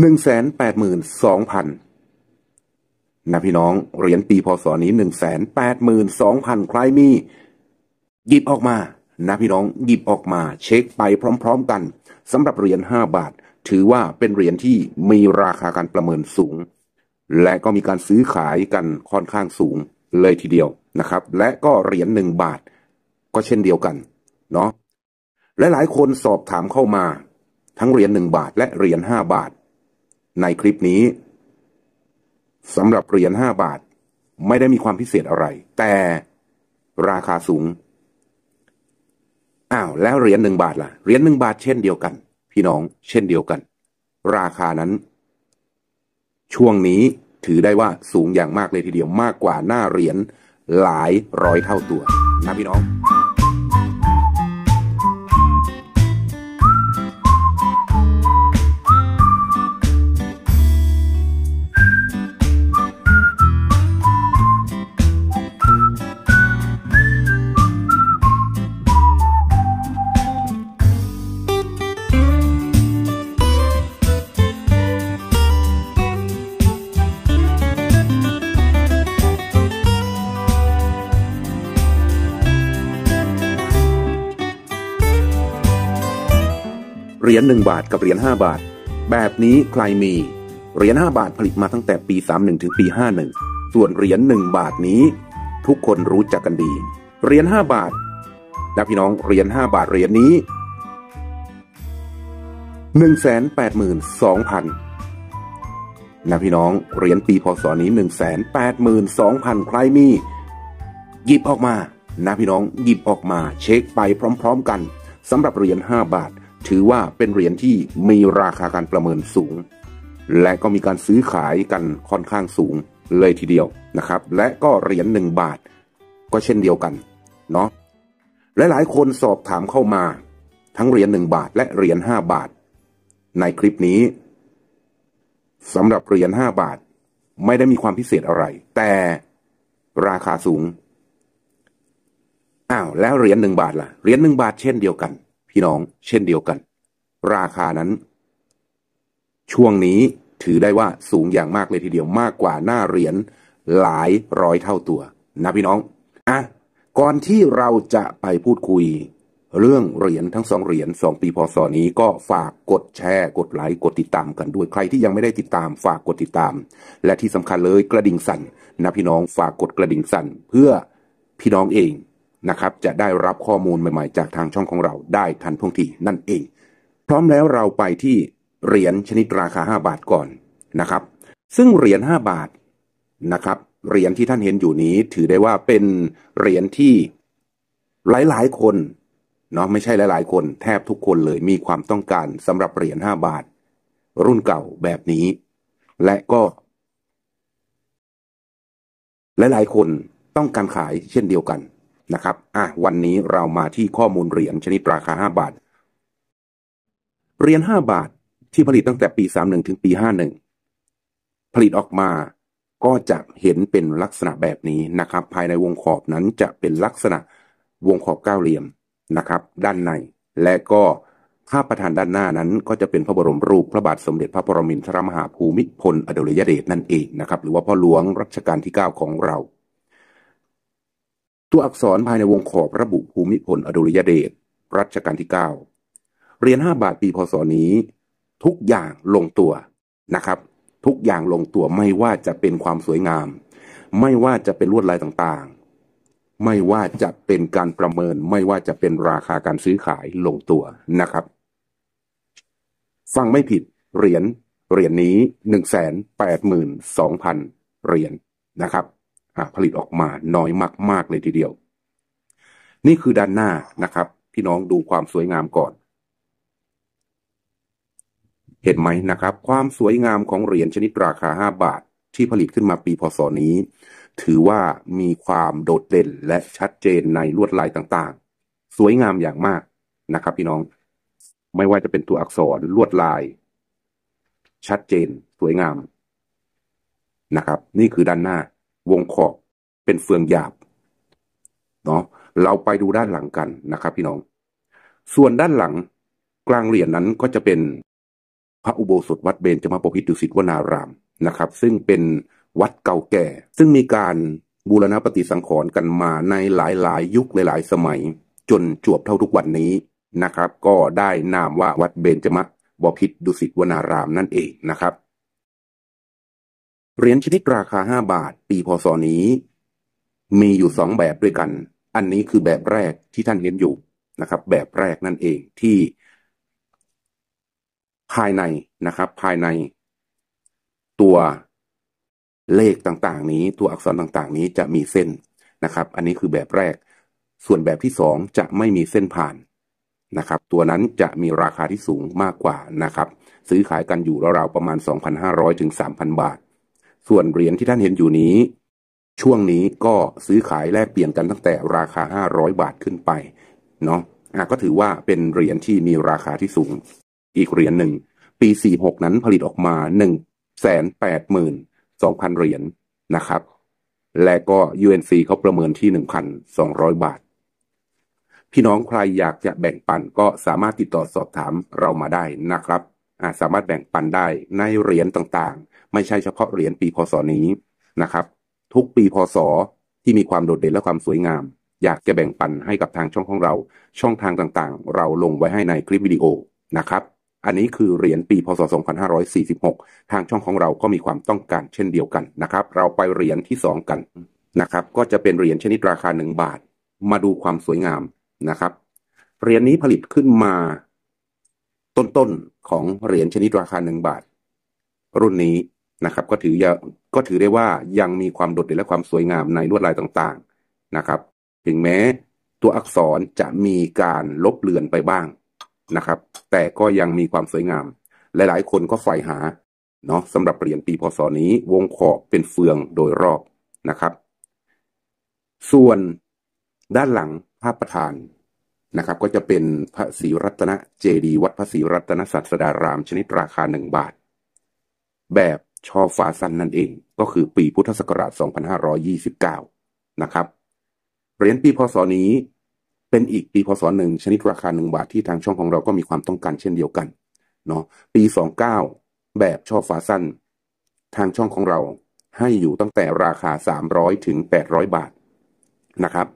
หนึ่งแสนแปดหมื่นสองพันนะพี่น้องเหรียญปีพศนี้หนึ่งแสนแปดหมื่นสองพันใครมีหยิบออกมานะพี่น้องหยิบออกมา เช็คไปพร้อม ๆ กันสำหรับเหรียญห้าบาท ถือว่าเป็นเหรียญที่มีราคาการประเมินสูง และก็มีการซื้อขายกันค่อนข้างสูง เลยทีเดียวนะครับ และก็เหรียญหนึ่งบาทก็เช่นเดียวกันเนาะและหลายคนสอบถามเข้ามา ทั้งเหรียญหนึ่งบาท และเหรียญห้าบาทในคลิปนี้สำหรับเหรียญห้าบาทไม่ได้มีความพิเศษอะไร แต่ราคาสูงอ้าวแล้วเหรียญหนึ่งบาทล่ะเหรียญหนึ่งบาทเช่นเดียวกัน พี่น้องเช่นเดียวกัน ราคานั้น ช่วงนี้ถือได้ว่าสูงอย่างมากเลยทีเดียวมากกว่าหน้าเหรียญหลายร้อยเท่าตัวนะพี่น้องรียญ1บาทกับเหรียญ5บาท แบบนี้ใครมี เหรียญ5บาทผลิตมาตั้งแต่ปี 31ถึง ปี 51 ส่วนเหรียญ1บาทนี้ ทุกคนรู้จักกันดี เหรียญ5บาทนะพี่น้องเหรียญ5บาทเหรียญนี้182,000นะพี่น้องเหรียญปีพศนี้182,000ใครมีหยิบออกมานะพี่น้องหยิบออกมา เช็คไปพร้อมๆกันสำหรับเหรียญ5บาทถือว่าเป็นเหรียญที่มีราคาการประเมินสูง และก็มีการซื้อขายกันค่อนข้างสูงเลยทีเดียวนะครับ และก็เหรียญหนึ่งบาทก็เช่นเดียวกันเนาะหลายคนสอบถามเข้ามา ทั้งเหรียญหนึ่งบาทและเหรียญห้าบาท ในคลิปนี้สำหรับเหรียญห้าบาทไม่ได้มีความพิเศษอะไร แต่ราคาสูงอ้าวแล้วเหรียญหนึ่งบาทล่ะเหรียญหนึ่งบาทเช่นเดียวกันพี่น้องเช่นเดียวกัน ราคานั้น ช่วงนี้ถือได้ว่าสูงอย่างมากเลยทีเดียวมากกว่าหน้าเหรียญหลายร้อยเท่าตัวนะพี่น้องอ่ะก่อนที่เราจะไปพูดคุย เรื่องเหรียญทั้งสองเหรียญสองปีพศนี้ก็ฝากกดแชร์กดไลค์กดติดตามกันด้วยใครที่ยังไม่ได้ติดตาม ฝากกดติดตาม และที่สำคัญเลยกระดิ่งสั่นนะพี่น้องฝากกดกระดิ่งสั่น เพื่อพี่น้องเองนะครับจะได้รับข้อมูลใหม่ๆจากทางช่องของเรา ได้ทันท่วงทีนั่นเอง พร้อมแล้วเราไปที่เหรียญชนิดราคา5บาทก่อนนะครับ ซึ่งเหรียญ5บาทนะครับเหรียญที่ท่านเห็นอยู่นี้ ถือได้ว่าเป็นเหรียญที่หลายๆ คนเนาะไม่ใช่หลาย ๆ คนแทบทุกคนเลยมีความต้องการสำหรับเหรียญ5บาท รุ่นเก่าแบบนี้ และก็ หลาย ๆ คนต้องการขายเช่นเดียวกันนะครับ อ่ะ วันนี้เรามาที่ข้อมูลเหรียญชนิดราคา5บาท เหรียญ5บาทที่ผลิตตั้งแต่ปี31ถึงปี51ผลิตออกมาก็จะเห็นเป็นลักษณะแบบนี้นะครับ ภายในวงขอบนั้นจะเป็นลักษณะวงขอบเก้าเหลี่ยมนะครับ ด้านใน และก็ภาพประธานด้านหน้านั้น ก็จะเป็นพระบรมรูปพระบาทสมเด็จพระปรมินทรมหาภูมิพลอดุลยเดชนั่นเองนะครับหรือว่าพ่อหลวงรัชกาลที่9ของเราตัวอักษรภายในวงขอบระบุภูมิพลอดุลยเดชรัชกาลที่ 9เหรียญาบาทปีพศนี้ ทุกอย่างลงตัวนะครับ ทุกอย่างลงตัวไม่ว่าจะเป็นความสวยงาม ไม่ว่าจะเป็นลวดลายต่างๆ ไม่ว่าจะเป็นการประเมินไม่ว่าจะเป็นราคาการซื้อขายลงตัวนะครับฟังไม่ผิดเหรียญเหรียญนี้หนึ่งแสนแปดหมื่นสองพันเหรียญนะครับผลิตออกมาน้อยมาก ๆ เลยทีเดียว นี่คือด้านหน้านะครับ พี่น้องดูความสวยงามก่อน เห็นไหมนะครับ ความสวยงามของเหรียญชนิดราคา 5 บาทที่ผลิตขึ้นมาปีพศนี้ ถือว่ามีความโดดเด่นและชัดเจนในลวดลายต่างๆ สวยงามอย่างมากนะครับพี่น้องไม่ว่าจะเป็นตัวอักษรลวดลาย ชัดเจน สวยงามนะครับ นี่คือด้านหน้าวงขอบเป็นเฟืองหยาบ เนาะ เราไปดูด้านหลังกันนะครับ พี่น้อง ส่วนด้านหลังกลางเหรียญนนั้นก็จะเป็นพระอุโบสถวัดเบญจมาปพิตดุสิตวนารามนะครับ ซึ่งเป็นวัดเก่าแก่ ซึ่งมีการบูรณะปฏิสังขรณ์กันมาในหลาย ๆ ยุคหลาย ๆ สมัย จนจวบเท่าทุกวันนี้นะครับ ก็ได้นามว่าวัดเบญจมะบพิตดุสิตวนารามนั่นเองนะครับเหรียญชนิดราคา5บาท ปีพศนี้ มีอยู่สองแบบด้วยกัน อันนี้คือแบบแรกที่ท่านเห็นอยู่นะครับ แบบแรกนั่นเองที่ภายในนะครับ ภายใน ตัวเลขต่างๆ นี้ ตัวอักษรต่าง ๆ นี้จะมีเส้นนะครับ อันนี้คือแบบแรก ส่วนแบบที่สองจะไม่มีเส้นผ่านนะครับ ตัวนั้นจะมีราคาที่สูงมากกว่านะครับ ซื้อขายกันอยู่ราวๆประมาณ2,500ถึง3,000บาทส่วนเหรียญที่ท่านเห็นอยู่นี้ ช่วงนี้ก็ซื้อขายแลกเปลี่ยนกันตั้งแต่ราคา 500 บาทขึ้นไปเนาะอ่ะก็ถือว่าเป็นเหรียญที่มีราคาที่สูง อีกเหรียญหนึ่ง ปี 46 นั้นผลิตออกมา1 8 2 0 0 0 เหรียญนนะครับและก็ UNC เขาประเมินที่ 1,200 บาท พี่น้องใครอยากจะแบ่งปันก็สามารถติดต่อสอบถามเรามาได้นะครับอ่าสามารถแบ่งปันได้ในเหรียญต่างไม่ใช่เฉพาะเหรียญปีพศนี้นะครับ ทุกปีพศที่มีความโดดเด่นและความสวยงาม อยากจะแบ่งปันให้กับทางช่องของเรา ช่องทางต่าง ๆ เราลงไว้ให้ในคลิปวิดีโอนะครับ อันนี้คือเหรียญปีพศ2546ทางช่องของเราก็มีความต้องการ เช่นเดียวกันนะครับ เราไปเหรียญที่2กันนะครับ ก็จะเป็นเหรียญชนิดราคา1บาท มาดูความสวยงามนะครับเหรียญนี้ผลิตขึ้นมาต้นๆของเหรียญชนิดราคา1บาท รุ่นนี้นะครับก็ถือยก็ถือได้ว่ายังมีความโดดเด่นและความสวยงามในลวดลายต่าง ๆนะครับถึงแม้ตัวอักษรจะมีการลบเลือนไปบ้างนะครับ แต่ก็ยังมีความสวยงาม หลายๆคนก็ใฝ่หาเนาะสำหรับเหรียญปีพศนี้วงขอบเป็นเฟืองโดยรอบนะครับ ส่วนด้านหลังภาพประธานนะครับ ก็จะเป็นพระศรีรัตนเจดีวัดพระศรีรัตนศาสดารามชนิดราคาหนึ่งบาทแบบช่อฟ้าสั้นนั่นเอง ก็คือปีพุทธศักราช 2529 นะครับเหรียญปีพศนี้ เป็นอีกปีพศหนึ่งชนิดราคาหนึ่งบาทที่ทางช่องของเราก็มีความต้องการเช่นเดียวกันเนาะปี 29 แบบช่อฟ้าสั้น ทางช่องของเราให้อยู่ตั้งแต่ราคา 300 ถึง 800 บาทนะครับ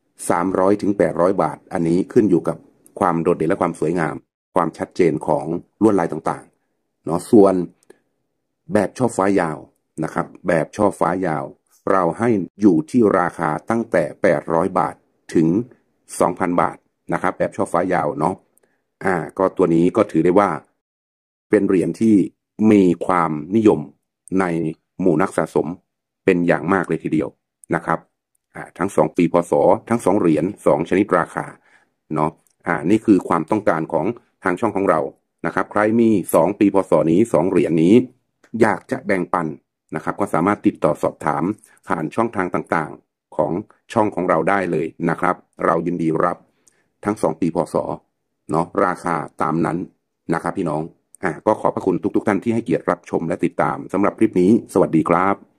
300 ถึง 800 บาท อันนี้ขึ้นอยู่กับความโดดเด่นและความสวยงาม ความชัดเจนของลวดลายต่างๆ เนาะส่วนแบบช่อฟ้ายาวนะครับ แบบช่อฟ้ายาวเราให้อยู่ที่ราคาตั้งแต่800 บาทถึง 2,000 บาทนะครับ แบบช่อฟ้ายาวเนาะอ่าก็ตัวนี้ก็ถือได้ว่า เป็นเหรียญที่มีความนิยมในหมู่นักสะสมเป็นอย่างมากเลยทีเดียวนะครับทั้งสองปีพศทั้งสองเหรียญสองชนิดราคาเนาะอ่า นี่คือความต้องการของทางช่องของเรานะครับ ใครมีสองปีพศนี้สองเหรียญนี้อยากจะแบ่งปันนะครับก็สามารถติดต่อสอบถามผ่านช่องทางต่างๆของช่องของเราได้เลยนะครับ เรายินดีรับทั้งสองปีพศเนาะราคาตามนั้นนะครับพี่น้องอ่ะก็ขอบพระคุณทุกๆท่านที่ให้เกียรติรับชมและติดตามสำหรับคลิปนี้สวัสดีครับ